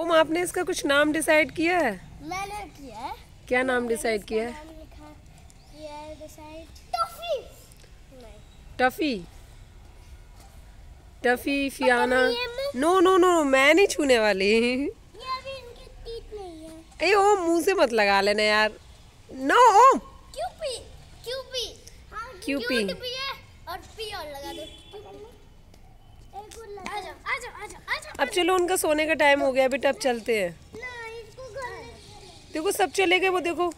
ओम आपने इसका कुछ नाम डिसाइड किया है मैंने किया है क्या नाम डिसाइड किया है टफी टफी तो फियाना नो नो नो मैं नहीं छूने वाली ए ओम मुंह से मत लगा लेना यार नो ओम क्यूपी क्यूपी हाँ, क्यूपी और पी और लगा दो अब चलो उनका सोने का टाइम हो गया बेटा अब चलते हैं देखो सब चले गए वो देखो